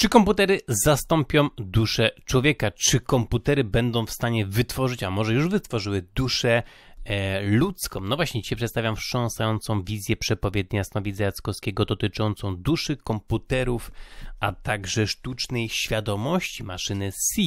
Czy komputery zastąpią duszę człowieka? Czy komputery będą w stanie wytworzyć, a może już wytworzyły duszę e, ludzką? No właśnie, dzisiaj przedstawiam wstrząsającą wizję przepowiedni Jasnowidza Jackowskiego dotyczącą duszy, komputerów, a także sztucznej świadomości maszyny C.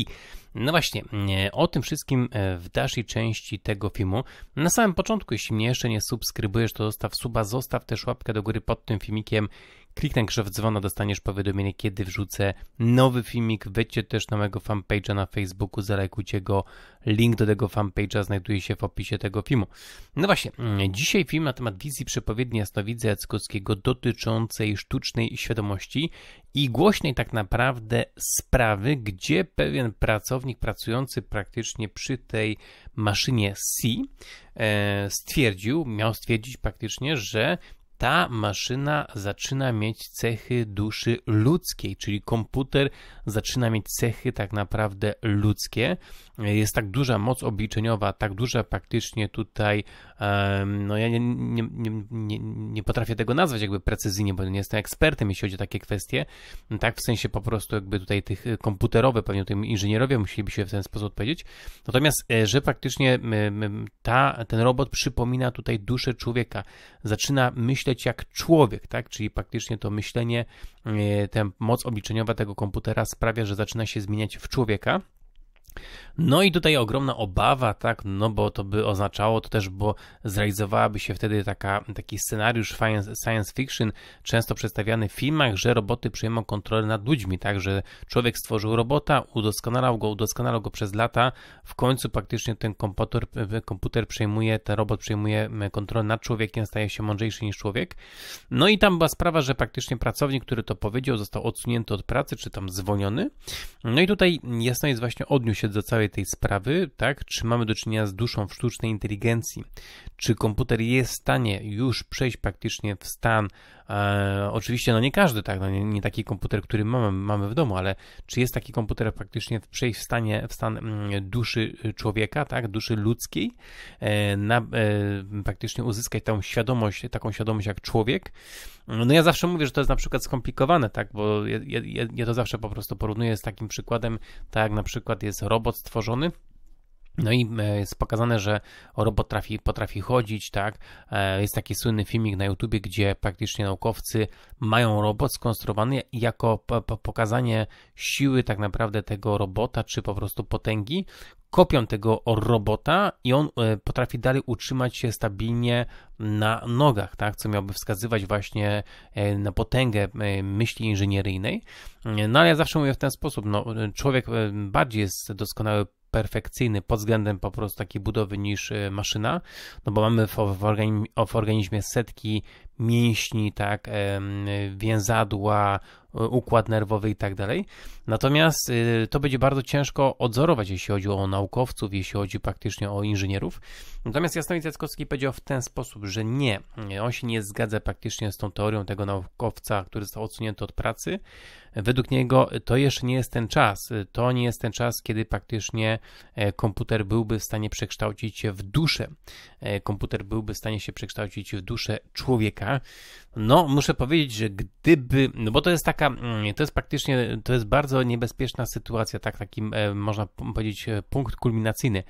No właśnie, e, o tym wszystkim e, w dalszej części tego filmu. Na samym początku, jeśli mnie jeszcze nie subskrybujesz, to zostaw suba, zostaw też łapkę do góry pod tym filmikiem Kliknij krzew dzwona, dostaniesz powiadomienie, kiedy wrzucę nowy filmik. Wejdźcie też na mojego fanpage'a na Facebooku, zalajkujcie go. Link do tego fanpage'a znajduje się w opisie tego filmu. No właśnie, mm, dzisiaj film na temat wizji przepowiedni jasnowidza Jackowskiego dotyczącej sztucznej świadomości i głośnej tak naprawdę sprawy, gdzie pewien pracownik pracujący praktycznie przy tej maszynie C e, stwierdził, miał stwierdzić praktycznie, że ta maszyna zaczyna mieć cechy duszy ludzkiej, czyli komputer zaczyna mieć cechy tak naprawdę ludzkie. Jest tak duża moc obliczeniowa, tak duża praktycznie tutaj, no ja nie, nie, nie, nie potrafię tego nazwać jakby precyzyjnie, bo nie jestem ekspertem, jeśli chodzi o takie kwestie, tak, w sensie po prostu jakby tutaj tych komputerowe, pewnie tym inżynierowie musieliby się w ten sposób odpowiedzieć. Natomiast, e, że praktycznie ta, ten robot przypomina tutaj duszę człowieka, zaczyna myśleć myśleć jak człowiek, tak? Czyli praktycznie to myślenie, e, ta moc obliczeniowa tego komputera sprawia, że zaczyna się zmieniać w człowieka. No i tutaj ogromna obawa, tak, no bo to by oznaczało to też, bo zrealizowałaby się wtedy taka, taki scenariusz science fiction, często przedstawiany w filmach, że roboty przejmą kontrolę nad ludźmi, tak, że człowiek stworzył robota, udoskonalał go, udoskonalał go przez lata, w końcu praktycznie ten komputer, komputer przejmuje, ten robot przejmuje kontrolę nad człowiekiem, staje się mądrzejszy niż człowiek. No i tam była sprawa, że praktycznie pracownik, który to powiedział, został odsunięty od pracy, czy tam zwolniony. No i tutaj jasno jest właśnie odniósł się do całej tej sprawy, tak? Czy mamy do czynienia z duszą w sztucznej inteligencji? Czy komputer jest w stanie już przejść praktycznie w stan E, oczywiście, no nie każdy, tak, no nie, nie, taki komputer, który mamy, mamy w domu, ale czy jest taki komputer praktycznie przejść w stanie, w stan mm, duszy y, człowieka, tak, duszy ludzkiej, e, na, e, praktycznie uzyskać tą świadomość, taką świadomość jak człowiek? No ja zawsze mówię, że to jest na przykład skomplikowane, tak, bo ja, ja, ja to zawsze po prostu porównuję z takim przykładem, tak jak na przykład jest robot stworzony, no i e, jest pokazane, że robot potrafi, potrafi chodzić, tak? E, jest taki słynny filmik na YouTubie, gdzie praktycznie naukowcy mają robot skonstruowany jako pokazanie siły tak naprawdę tego robota, czy po prostu potęgi. Kopią tego robota i on e, potrafi dalej utrzymać się stabilnie na nogach, tak? Co miałby wskazywać właśnie na potęgę myśli inżynieryjnej. No ale ja zawsze mówię w ten sposób, no, człowiek bardziej jest doskonały perfekcyjny pod względem po prostu takiej budowy niż y, maszyna, no bo mamy w, w organizmie setki mięśni, tak, y, więzadła, E, układ nerwowy i tak dalej. Natomiast e, to będzie bardzo ciężko odzorować, jeśli chodzi o naukowców, jeśli chodzi praktycznie o inżynierów. Natomiast Jasnowic Jackowski powiedział w ten sposób, że nie, on się nie zgadza praktycznie z tą teorią tego naukowca, który został odsunięty od pracy. Według niego to jeszcze nie jest ten czas. To nie jest ten czas, kiedy praktycznie e, komputer byłby w stanie przekształcić się w duszę. Komputer byłby w stanie się przekształcić w duszę człowieka. No, muszę powiedzieć, że gdyby, no bo to jest taka taka, mm, to jest praktycznie, to jest bardzo niebezpieczna sytuacja, tak, taki e, można powiedzieć e, punkt kulminacyjny.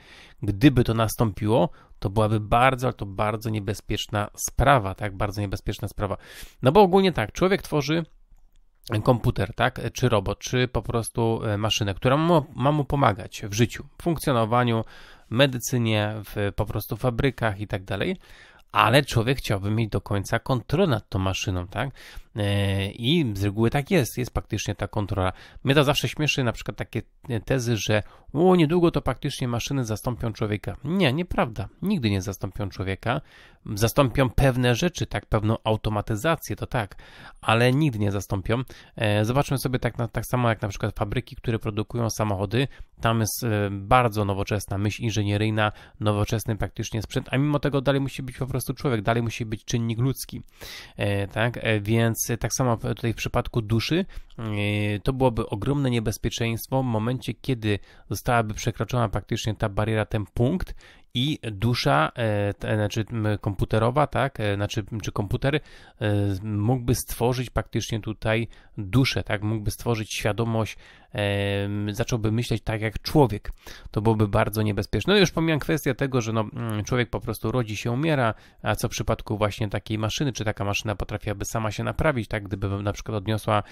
Gdyby to nastąpiło, to byłaby bardzo, ale to bardzo niebezpieczna sprawa, tak, bardzo niebezpieczna sprawa. No bo ogólnie tak, człowiek tworzy komputer, tak, czy robot, czy po prostu e, maszynę, która ma, ma mu pomagać w życiu, funkcjonowaniu, medycynie, w po prostu fabrykach i tak dalej ale człowiek chciałby mieć do końca kontrolę nad tą maszyną, tak? E, I z reguły tak jest, jest praktycznie ta kontrola. Mnie to zawsze śmieszy, na przykład takie tezy, że o, niedługo to praktycznie maszyny zastąpią człowieka. Nie, nieprawda. Nigdy nie zastąpią człowieka. Zastąpią pewne rzeczy, tak, pewną automatyzację, to tak, ale nigdy nie zastąpią. E, zobaczmy sobie tak, tak samo jak na przykład fabryki, które produkują samochody. Tam jest e, bardzo nowoczesna myśl inżynieryjna, nowoczesny praktycznie sprzęt, a mimo tego dalej musi być po prostu prostu człowiek, dalej musi być czynnik ludzki, e, tak? E, więc tak samo tutaj w przypadku duszy e, to byłoby ogromne niebezpieczeństwo w momencie, kiedy zostałaby przekroczona praktycznie ta bariera, ten punkt i dusza, znaczy komputerowa, tak, znaczy, czy komputer mógłby stworzyć praktycznie tutaj duszę, tak, mógłby stworzyć świadomość zacząłby myśleć tak jak człowiek. To byłoby bardzo niebezpieczne. No już pomijam kwestię tego, że no, mm, człowiek po prostu rodzi się, umiera, a co w przypadku właśnie takiej maszyny, czy taka maszyna potrafiłaby sama się naprawić, tak, gdyby na przykład odniosła,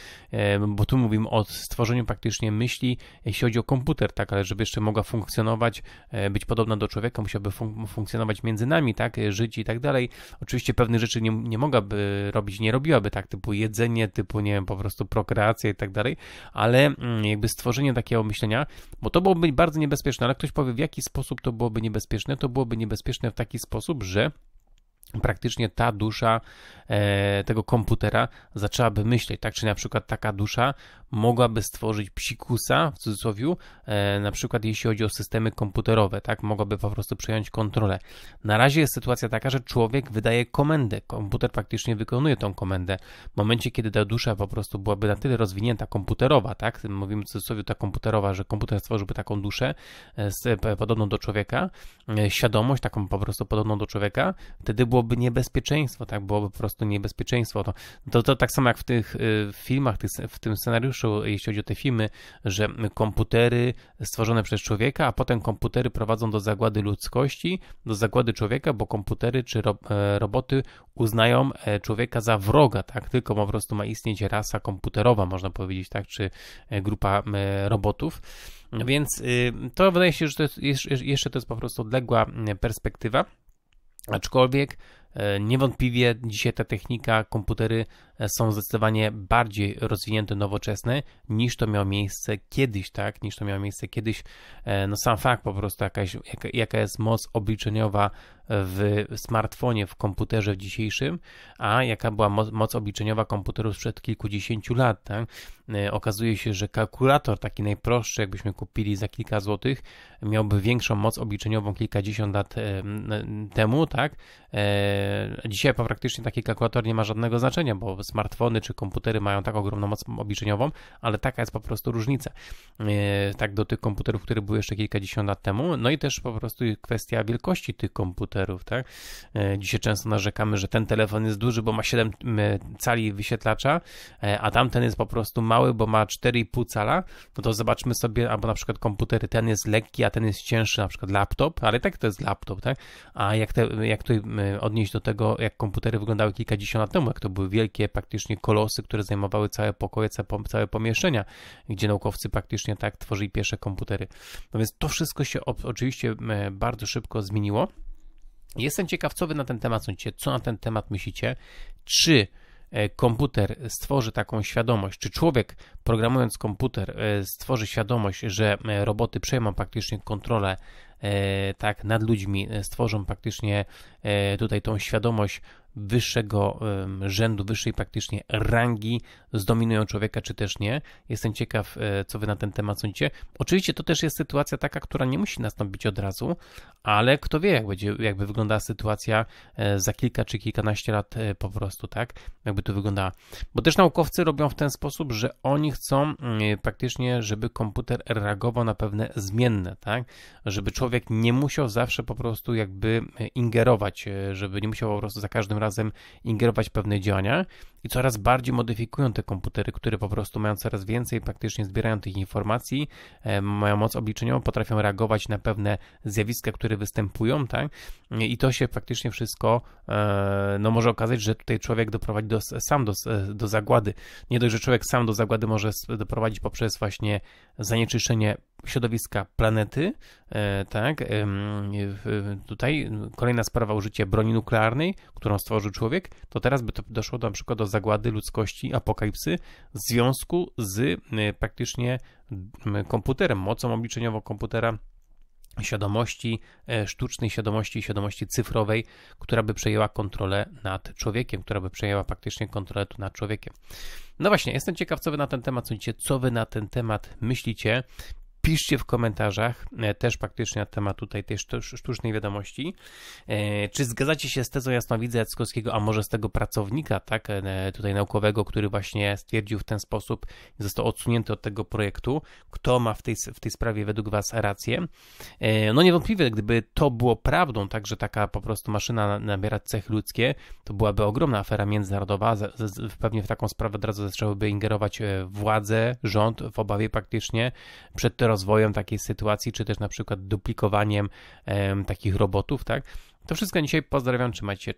bo tu mówimy o stworzeniu praktycznie myśli, jeśli chodzi o komputer, tak, ale żeby jeszcze mogła funkcjonować, e, być podobna do człowieka, musiałaby fun funkcjonować między nami, tak, e, żyć i tak dalej. Oczywiście pewne rzeczy nie, nie mogłaby robić, nie robiłaby, tak, typu jedzenie, typu, nie wiem, po prostu prokreacja i tak dalej, ale mm, jakby stworzenie takiego myślenia, bo to byłoby bardzo niebezpieczne, ale ktoś powie, w jaki sposób to byłoby niebezpieczne? To byłoby niebezpieczne w taki sposób, że praktycznie ta dusza e, tego komputera zaczęłaby myśleć, tak? Czy na przykład taka dusza mogłaby stworzyć psikusa, w cudzysłowie, e, na przykład jeśli chodzi o systemy komputerowe, tak? Mogłaby po prostu przejąć kontrolę. Na razie jest sytuacja taka, że człowiek wydaje komendę, komputer faktycznie wykonuje tą komendę. W momencie, kiedy ta dusza po prostu byłaby na tyle rozwinięta, komputerowa, tak? Mówimy w cudzysłowie ta komputerowa, że komputer stworzyłby taką duszę e, e podobną do człowieka, e, świadomość taką po prostu podobną do człowieka, wtedy było byłoby niebezpieczeństwo, tak? Byłoby po prostu niebezpieczeństwo. To, to, to tak samo jak w tych y, filmach, w tym scenariuszu, jeśli chodzi o te filmy, że komputery stworzone przez człowieka, a potem komputery prowadzą do zagłady ludzkości, do zagłady człowieka, bo komputery czy ro, e, roboty uznają e, człowieka za wroga, tak? Tylko po prostu ma istnieć rasa komputerowa, można powiedzieć, tak? Czy e, grupa robotów. Więc y, to wydaje się, że to jest, jeszcze to jest po prostu odległa perspektywa. Aczkolwiek e, niewątpliwie dzisiaj ta technika, komputery e, są zdecydowanie bardziej rozwinięte, nowoczesne niż to miało miejsce kiedyś, tak? Niż to miało miejsce kiedyś. E, no sam fakt po prostu jakaś, jaka, jaka jest moc obliczeniowa w smartfonie, w komputerze w dzisiejszym, a jaka była moc, moc obliczeniowa komputerów sprzed kilkudziesięciu lat. Tak? E, okazuje się, że kalkulator taki najprostszy, jakbyśmy kupili za kilka złotych, miałby większą moc obliczeniową kilkadziesiąt lat e, e, temu, tak? Dzisiaj praktycznie taki kalkulator nie ma żadnego znaczenia, bo smartfony czy komputery mają tak ogromną moc obliczeniową, ale taka jest po prostu różnica. Tak do tych komputerów, które były jeszcze kilkadziesiąt lat temu, no i też po prostu kwestia wielkości tych komputerów komputerów, tak? E, dzisiaj często narzekamy, że ten telefon jest duży, bo ma 7 cali wyświetlacza, e, a tamten jest po prostu mały, bo ma 4,5 cala, no to zobaczmy sobie, albo na przykład komputery, ten jest lekki, a ten jest cięższy, na przykład laptop, ale tak to jest laptop, tak? A jak, te, jak to odnieść do tego, jak komputery wyglądały kilkadziesiąt lat temu, jak to były wielkie praktycznie kolosy, które zajmowały całe pokoje, całe pomieszczenia, gdzie naukowcy praktycznie tak tworzyli pierwsze komputery. No więc to wszystko się oczywiście bardzo szybko zmieniło. Jestem ciekaw, co wy na ten temat sądzicie, co na ten temat myślicie, czy e, komputer stworzy taką świadomość, czy człowiek programując komputer e, stworzy świadomość, że e, roboty przejmą praktycznie kontrolę tak nad ludźmi, stworzą praktycznie tutaj tą świadomość wyższego rzędu, wyższej praktycznie rangi zdominują człowieka, czy też nie. Jestem ciekaw, e, co wy na ten temat sądzicie. Oczywiście to też jest sytuacja taka, która nie musi nastąpić od razu, ale kto wie, jak będzie, jakby wyglądała sytuacja e, za kilka czy kilkanaście lat e, po prostu, tak? Jakby to wyglądała. Bo też naukowcy robią w ten sposób, że oni chcą mm, praktycznie, żeby komputer reagował na pewne zmienne, tak? Żeby człowiek nie musiał zawsze po prostu jakby ingerować, żeby nie musiał po prostu za każdym razem ingerować w pewne działania i coraz bardziej modyfikują te komputery, które po prostu mają coraz więcej, praktycznie zbierają tych informacji, e, mają moc obliczeniową, potrafią reagować na pewne zjawiska, które występują, tak? I to się praktycznie wszystko, e, no może okazać, że tutaj człowiek doprowadzi do, sam do, e, do zagłady. Nie dość, że człowiek sam do zagłady może doprowadzić poprzez właśnie zanieczyszczenie środowiska planety, e, tak, tutaj kolejna sprawa użycie broni nuklearnej, którą stworzył człowiek, to teraz by to doszło na przykład do zagłady ludzkości, apokalipsy w związku z e, praktycznie komputerem, mocą obliczeniową komputera, świadomości e, sztucznej, świadomości, świadomości cyfrowej, która by przejęła kontrolę nad człowiekiem, która by przejęła praktycznie kontrolę tu nad człowiekiem. No właśnie, jestem ciekaw, co wy na ten temat sądzicie, co wy na ten temat myślicie. Piszcie w komentarzach e, też praktycznie na temat tutaj tej sztucznej wiadomości. E, czy zgadzacie się z tezą Jasnowidza Jackowskiego, a może z tego pracownika, tak, e, tutaj naukowego, który właśnie stwierdził w ten sposób, został odsunięty od tego projektu? Kto ma w tej, w tej sprawie według Was rację? No niewątpliwie, gdyby to było prawdą, tak, że taka po prostu maszyna nabiera cechy ludzkie, to byłaby ogromna afera międzynarodowa. Pewnie w taką sprawę od razu zaczęłyby ingerować władze, rząd w obawie praktycznie przed rozwojem takiej sytuacji, czy też na przykład duplikowaniem takich robotów, tak? To wszystko dzisiaj pozdrawiam, trzymajcie się.